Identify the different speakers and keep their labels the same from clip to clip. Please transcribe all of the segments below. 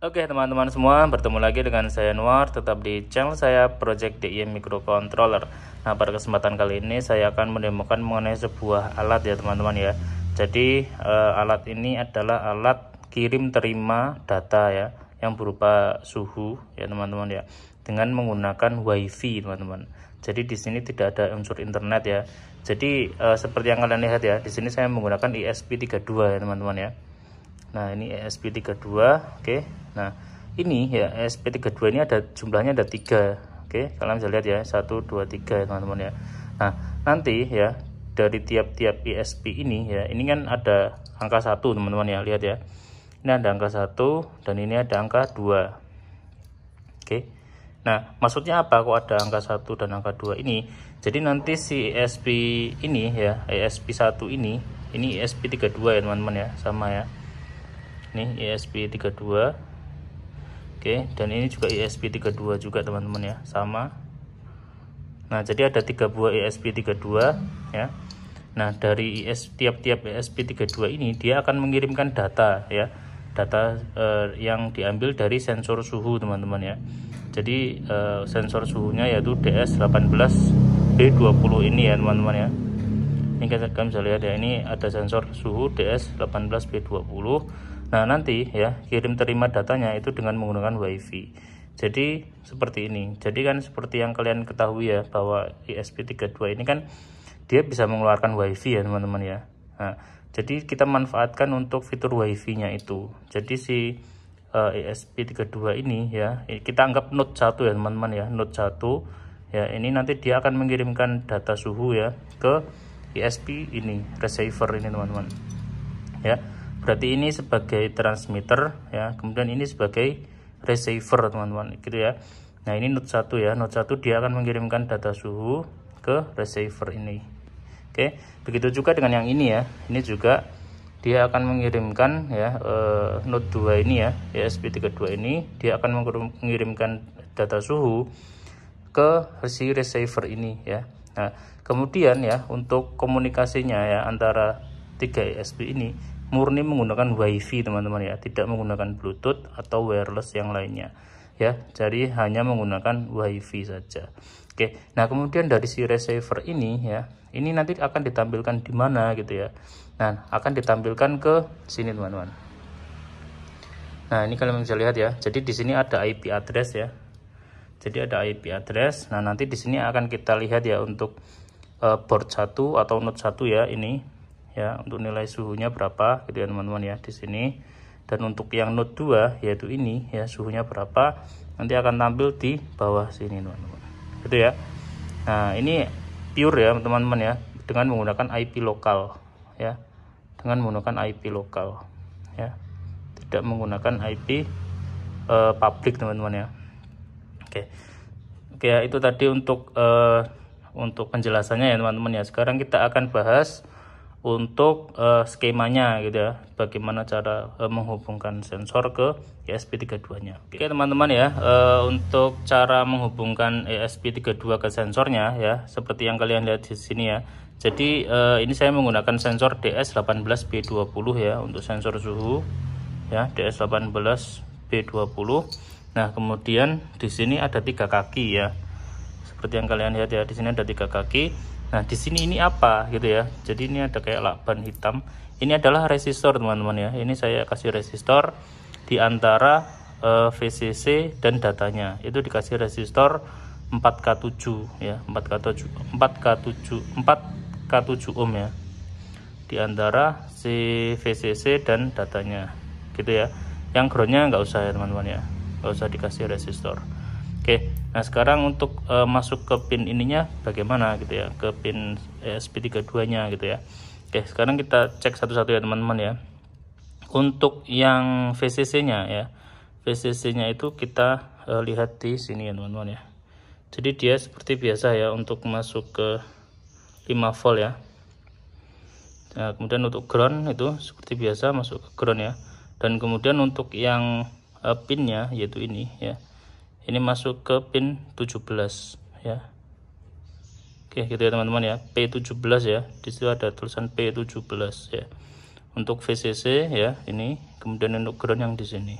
Speaker 1: Oke teman-teman semua, bertemu lagi dengan saya Noir tetap di channel saya Project DIY Microcontroller. Nah, pada kesempatan kali ini saya akan menemukan mengenai sebuah alat ya teman-teman ya. Jadi eh, alat ini adalah alat kirim terima data ya yang berupa suhu ya teman-teman ya dengan menggunakan WiFi teman-teman. Jadi di sini tidak ada unsur internet ya. Jadi eh, seperti yang kalian lihat ya, di sini saya menggunakan ISP32 ya teman-teman ya. Nah, ini ESP32, oke. Okay. Nah, ini ya ESP32 ini ada jumlahnya ada 3. oke. Okay. Kalian bisa lihat ya, 2 3 ya, teman-teman ya. Nah, nanti ya dari tiap-tiap ESP ini ya, ini kan ada angka 1, teman-teman ya, lihat ya. Ini ada angka 1 dan ini ada angka 2. oke. Okay. Nah, maksudnya apa kok ada angka 1 dan angka 2 ini? Jadi nanti si ESP ini ya, ESP1 ini, ini ESP32 ya teman-teman ya, sama ya. Ini ISP32 oke dan ini juga ISP32 juga teman-teman ya sama nah jadi ada tiga buah ISP32 ya nah dari IS tiap-tiap ISP32 ini dia akan mengirimkan data ya data eh, yang diambil dari sensor suhu teman-teman ya jadi eh, sensor suhunya yaitu DS18B20 ini ya teman-teman ya ini kita bisa lihat ya ini ada sensor suhu DS18B20 Nah, nanti ya, kirim terima datanya itu dengan menggunakan WiFi. Jadi seperti ini. Jadi kan seperti yang kalian ketahui ya bahwa ISP32 ini kan dia bisa mengeluarkan WiFi ya, teman-teman ya. Nah, jadi kita manfaatkan untuk fitur WiFi-nya itu. Jadi si eh, uh, ESP32 ini ya, kita anggap node 1 ya, teman-teman ya, node 1 ya. Ini nanti dia akan mengirimkan data suhu ya ke ISP ini, receiver ini, teman-teman. Ya berarti ini sebagai transmitter ya kemudian ini sebagai receiver teman-teman gitu ya nah ini node 1 ya node 1 dia akan mengirimkan data suhu ke receiver ini oke begitu juga dengan yang ini ya ini juga dia akan mengirimkan ya eh, node 2 ini ya ESP32 ini dia akan mengirimkan data suhu ke si receiver ini ya nah kemudian ya untuk komunikasinya ya antara 3 ESP ini murni menggunakan wifi teman-teman ya tidak menggunakan bluetooth atau wireless yang lainnya ya jadi hanya menggunakan wifi saja oke nah kemudian dari si receiver ini ya ini nanti akan ditampilkan di mana gitu ya nah akan ditampilkan ke sini teman-teman nah ini kalian bisa lihat ya jadi di sini ada IP address ya jadi ada IP address nah nanti di sini akan kita lihat ya untuk uh, board 1 atau node 1 ya ini ya untuk nilai suhunya berapa gitu ya teman-teman ya di sini dan untuk yang node 2 yaitu ini ya suhunya berapa nanti akan tampil di bawah sini teman-teman gitu ya nah ini pure ya teman-teman ya dengan menggunakan IP lokal ya dengan menggunakan IP lokal ya tidak menggunakan IP uh, e, public teman-teman ya oke oke ya, itu tadi untuk uh, untuk penjelasannya ya teman-teman ya sekarang kita akan bahas untuk uh, skemanya gitu ya bagaimana cara uh, menghubungkan sensor ke ESP32 nya oke teman-teman ya uh, untuk cara menghubungkan ESP32 ke sensornya ya seperti yang kalian lihat di sini ya jadi uh, ini saya menggunakan sensor DS18B20 ya untuk sensor suhu ya DS18B20 nah kemudian di sini ada tiga kaki ya seperti yang kalian lihat ya di sini ada tiga kaki Nah, di sini ini apa gitu ya. Jadi ini ada kayak lakban hitam. Ini adalah resistor, teman-teman ya. Ini saya kasih resistor di antara uh, eh, VCC dan datanya. Itu dikasih resistor 4K7 ya, 4K7 4K7 4K7 ohm ya. Di antara si VCC dan datanya. Gitu ya. Yang groundnya nggak usah ya, teman-teman ya. Nggak usah dikasih resistor. Oke, nah sekarang untuk uh, masuk ke pin ininya bagaimana gitu ya, ke pin eh, SP32-nya gitu ya. Oke, sekarang kita cek satu-satu ya teman-teman ya. Untuk yang VCC-nya ya, VCC-nya itu kita uh, lihat di sini ya teman-teman ya. Jadi dia seperti biasa ya untuk masuk ke 5 volt ya. Nah, kemudian untuk ground itu seperti biasa masuk ke ground ya. Dan kemudian untuk yang uh, pinnya yaitu ini ya ini masuk ke pin 17 ya Oke gitu ya teman-teman ya P17 ya di situ ada tulisan P17 ya untuk VCC ya ini kemudian untuk ground yang di sini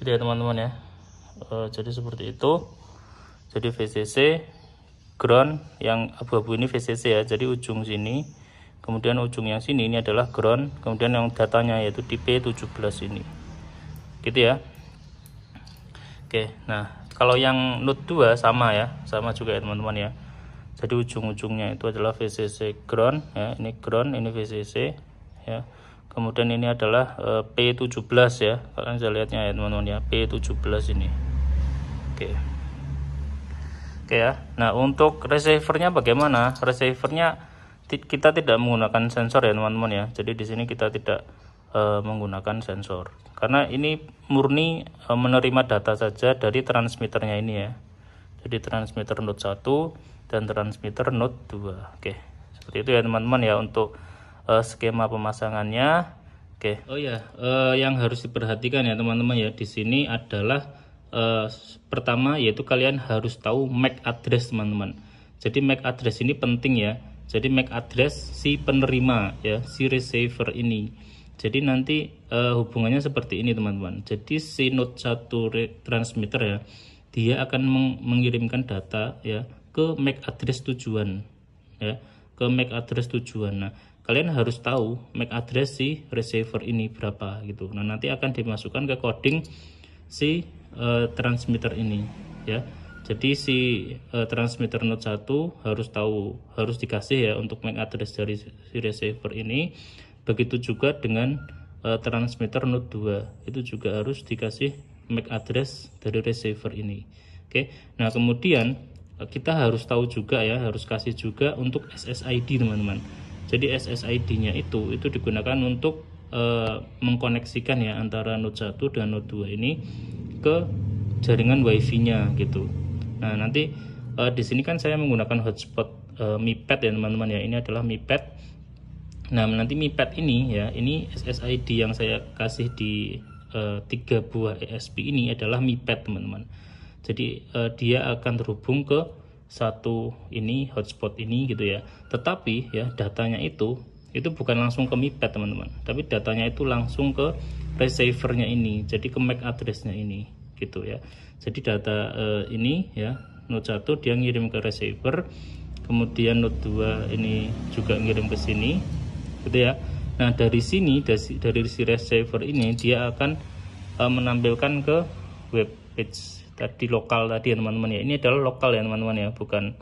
Speaker 1: gitu ya teman-teman ya e, jadi seperti itu jadi VCC ground yang abu-abu ini VCC ya jadi ujung sini kemudian ujung yang sini ini adalah ground kemudian yang datanya yaitu di P17 ini gitu ya Oke, nah kalau yang Note 2 sama ya, sama juga ya teman-teman ya. Jadi ujung-ujungnya itu adalah VCC ground ya, ini ground, ini VCC ya. Kemudian ini adalah e, eh, P17 ya. Kalian bisa lihatnya ya teman-teman ya, P17 ini. Oke. Oke ya. Nah, untuk receivernya bagaimana? Receivernya kita tidak menggunakan sensor ya teman-teman ya. Jadi di sini kita tidak Eh, menggunakan sensor karena ini murni e, menerima data saja dari transmitternya ini ya jadi transmitter node 1 dan transmitter node 2 oke seperti itu ya teman-teman ya untuk e, skema pemasangannya oke oh ya e, yang harus diperhatikan ya teman-teman ya di sini adalah e, pertama yaitu kalian harus tahu MAC address teman-teman jadi MAC address ini penting ya jadi MAC address si penerima ya si receiver ini jadi nanti uh, hubungannya seperti ini teman-teman. Jadi si node satu transmitter ya, dia akan meng mengirimkan data ya ke MAC address tujuan ya, ke MAC address tujuan. Nah, kalian harus tahu MAC address si receiver ini berapa gitu. Nah, nanti akan dimasukkan ke coding si uh, transmitter ini ya. Jadi si uh, transmitter node 1 harus tahu harus dikasih ya untuk MAC address dari si receiver ini begitu juga dengan uh, transmitter node 2 itu juga harus dikasih MAC address dari receiver ini oke okay. nah kemudian eh, kita harus tahu juga ya harus kasih juga untuk SSID teman-teman jadi SSID nya itu itu digunakan untuk e, mengkoneksikan ya antara node 1 dan node 2 ini ke jaringan wifi nya gitu nah nanti e, di sini kan saya menggunakan hotspot e, MiPad ya teman-teman ya ini adalah MiPad Nah, nanti Mi Pad ini ya, ini SSID yang saya kasih di eh, tiga buah ESP ini adalah Mi Pad, teman-teman. Jadi uh, dia akan terhubung ke satu ini hotspot ini gitu ya. Tetapi ya datanya itu itu bukan langsung ke Mi Pad, teman-teman. Tapi datanya itu langsung ke receivernya ini. Jadi ke MAC addressnya ini gitu ya. Jadi data uh, ini ya node 1 dia ngirim ke receiver kemudian node 2 ini juga ngirim ke sini gitu ya nah dari sini dari, dari si receiver ini dia akan uh, menampilkan ke web page tadi lokal tadi ya teman-teman ya ini adalah lokal ya teman-teman ya bukan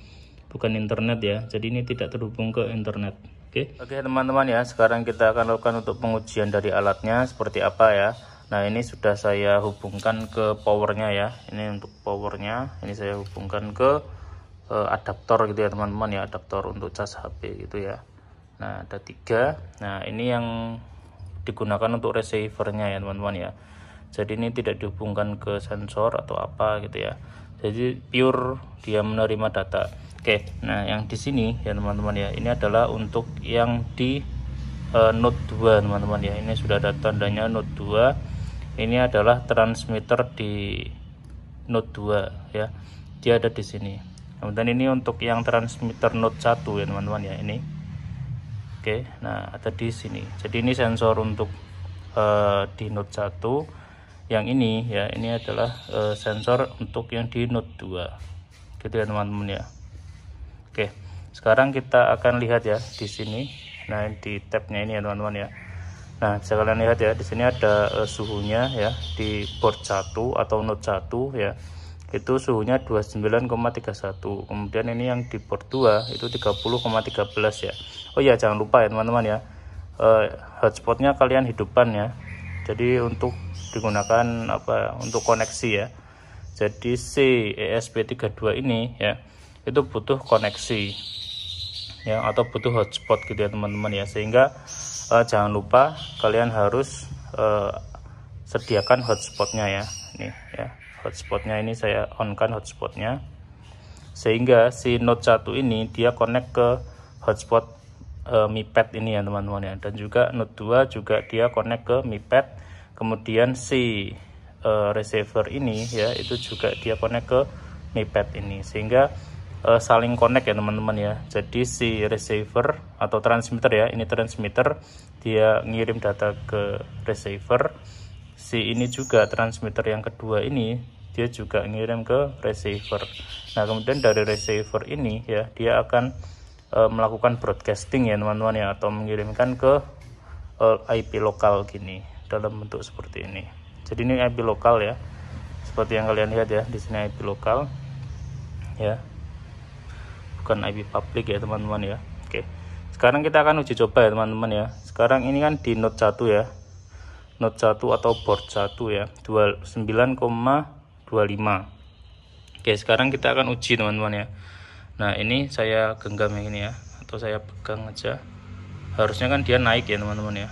Speaker 1: bukan internet ya jadi ini tidak terhubung ke internet oke okay? oke okay, teman-teman ya sekarang kita akan lakukan untuk pengujian dari alatnya seperti apa ya nah ini sudah saya hubungkan ke powernya ya ini untuk powernya ini saya hubungkan ke eh, adaptor gitu ya teman-teman ya adaptor untuk cas HP gitu ya nah ada tiga nah ini yang digunakan untuk receivernya ya teman-teman ya jadi ini tidak dihubungkan ke sensor atau apa gitu ya jadi pure dia menerima data oke nah yang di sini ya teman-teman ya ini adalah untuk yang di uh, eh, node 2 teman-teman ya ini sudah ada tandanya node 2 ini adalah transmitter di node 2 ya dia ada di sini kemudian ini untuk yang transmitter node 1 ya teman-teman ya ini Oke, nah ada di sini. Jadi ini sensor untuk uh, di Note 1. Yang ini ya, ini adalah uh, sensor untuk yang di Note 2. Gitu ya teman-teman ya. Oke, sekarang kita akan lihat ya di sini. Nah di tabnya ini ya teman-teman ya. Nah bisa kalian lihat ya, di sini ada uh, suhunya ya di port 1 atau Note 1 ya itu suhunya 29,31 kemudian ini yang di port 2 itu 30,13 ya oh iya jangan lupa ya teman-teman ya eh, hotspotnya kalian hidupan ya jadi untuk digunakan apa untuk koneksi ya jadi si ESP32 ini ya itu butuh koneksi ya atau butuh hotspot gitu ya teman-teman ya sehingga eh, jangan lupa kalian harus eh, sediakan hotspotnya ya nih ya hotspotnya ini saya on kan hotspotnya sehingga si note 1 ini dia connect ke hotspot uh, Mi Pad ini ya teman-teman ya dan juga Note 2 juga dia connect ke Mi Pad kemudian si uh, eh, receiver ini ya itu juga dia connect ke Mi Pad ini sehingga uh, saling connect ya teman-teman ya jadi si receiver atau transmitter ya ini transmitter dia ngirim data ke receiver si ini juga transmitter yang kedua ini dia juga ngirim ke receiver nah kemudian dari receiver ini ya dia akan uh, melakukan broadcasting ya teman-teman ya atau mengirimkan ke uh, eh, IP lokal gini dalam bentuk seperti ini. Jadi ini IP lokal ya. Seperti yang kalian lihat ya, di sini IP lokal. Ya. Bukan IP publik ya teman-teman ya. Oke. Sekarang kita akan uji coba ya teman-teman ya. Sekarang ini kan di node 1 ya. Node 1 atau Port 1 ya. 29,25. Oke, sekarang kita akan uji teman-teman ya nah ini saya genggam yang ini ya atau saya pegang aja harusnya kan dia naik ya teman-teman ya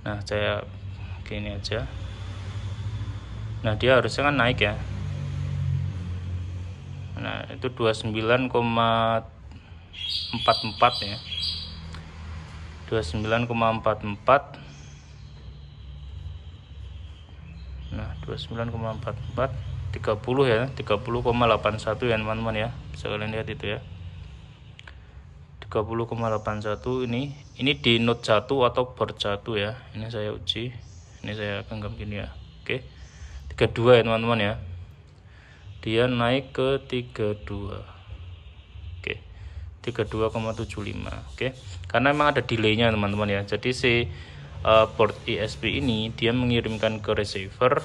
Speaker 1: nah saya gini aja nah dia harusnya kan naik ya nah itu 29,44 ya 29,44 nah 29,44 30 ya 30,81 ya teman-teman ya bisa kalian lihat itu ya 30,81 ini ini di note 1 atau board 1 ya ini saya uji ini saya genggam gini ya oke 32 ya teman-teman ya dia naik ke 32 oke 32,75 oke karena memang ada delaynya teman-teman ya jadi si uh, board ISP ini dia mengirimkan ke receiver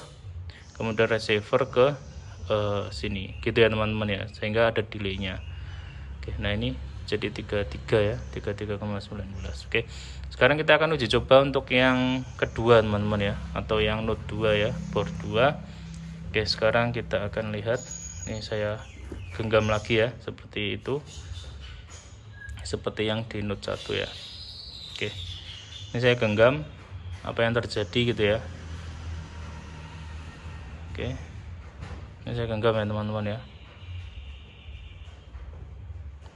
Speaker 1: kemudian receiver ke uh, sini gitu ya teman-teman ya sehingga ada delaynya oke nah ini jadi 33 ya 33,19 oke sekarang kita akan uji coba untuk yang kedua teman-teman ya atau yang node 2 ya port 2 oke sekarang kita akan lihat ini saya genggam lagi ya seperti itu seperti yang di node 1 ya oke ini saya genggam apa yang terjadi gitu ya oke ini saya genggam ya teman-teman ya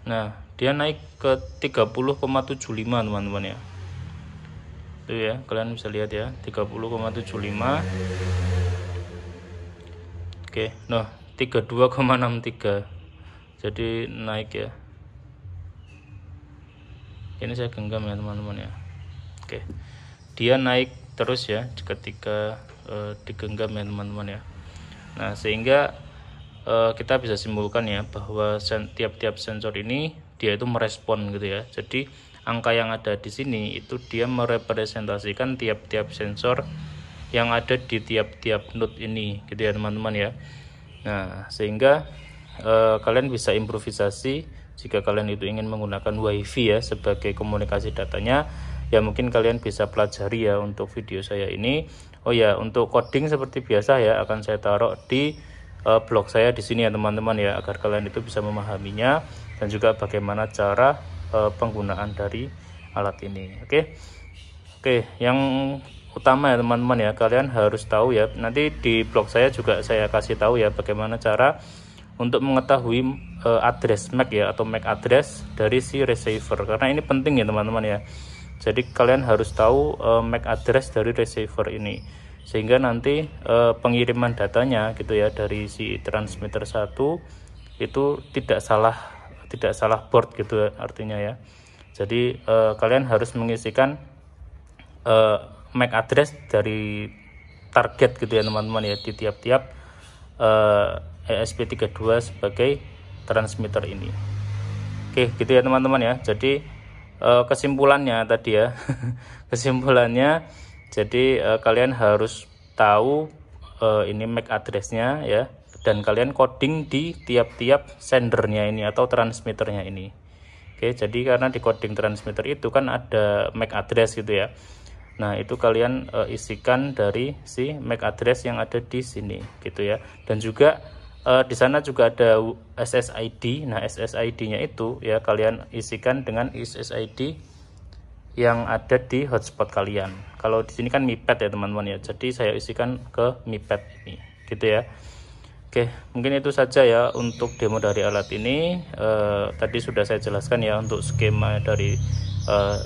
Speaker 1: nah dia naik ke 30,75 teman-teman ya itu ya kalian bisa lihat ya 30,75 oke nah 32,63 jadi naik ya ini saya genggam ya teman-teman ya oke dia naik terus ya ketika uh, digenggam ya teman-teman ya Nah, sehingga uh, kita bisa simpulkan ya bahwa tiap-tiap sen sensor ini dia itu merespon gitu ya. Jadi angka yang ada di sini itu dia merepresentasikan tiap-tiap sensor yang ada di tiap-tiap node ini gitu ya teman-teman ya. Nah, sehingga uh, kalian bisa improvisasi jika kalian itu ingin menggunakan wifi ya sebagai komunikasi datanya ya mungkin kalian bisa pelajari ya untuk video saya ini Oh ya, untuk coding seperti biasa ya akan saya taruh di uh, blog saya di sini ya teman-teman ya agar kalian itu bisa memahaminya dan juga bagaimana cara uh, penggunaan dari alat ini. Oke. Okay? Oke, okay, yang utama ya teman-teman ya kalian harus tahu ya nanti di blog saya juga saya kasih tahu ya bagaimana cara untuk mengetahui uh, address MAC ya atau MAC address dari si receiver karena ini penting ya teman-teman ya jadi kalian harus tahu uh, eh, MAC address dari receiver ini sehingga nanti uh, pengiriman datanya gitu ya dari si transmitter 1 itu tidak salah tidak salah port gitu ya, artinya ya jadi uh, kalian harus mengisikan uh, MAC address dari target gitu ya teman-teman ya di tiap-tiap e uh, ESP32 sebagai transmitter ini oke gitu ya teman-teman ya jadi Eh, kesimpulannya tadi ya kesimpulannya jadi eh, kalian harus tahu eh, ini MAC addressnya ya dan kalian coding di tiap-tiap sendernya ini atau transmitternya ini oke jadi karena di coding transmitter itu kan ada MAC address gitu ya Nah, itu kalian isikan dari si MAC address yang ada di sini gitu ya. Dan juga uh, di sana juga ada SSID. Nah, SSID-nya itu ya kalian isikan dengan SSID yang ada di hotspot kalian. Kalau di sini kan MiPad ya teman-teman ya. Jadi saya isikan ke MiPad ini, gitu ya. Oke, mungkin itu saja ya untuk demo dari alat ini. Uh, tadi sudah saya jelaskan ya untuk skema dari eh, uh,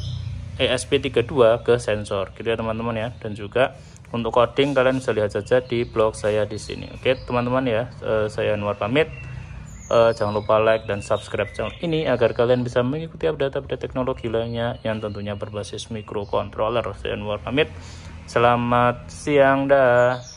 Speaker 1: ESP32 ke sensor, gitu ya teman-teman ya. Dan juga untuk coding kalian bisa lihat saja di blog saya di sini oke teman-teman ya eh, saya Anwar pamit eh, jangan lupa like dan subscribe channel ini agar kalian bisa mengikuti update-update teknologi lainnya yang tentunya berbasis microcontroller saya Anwar pamit selamat siang dah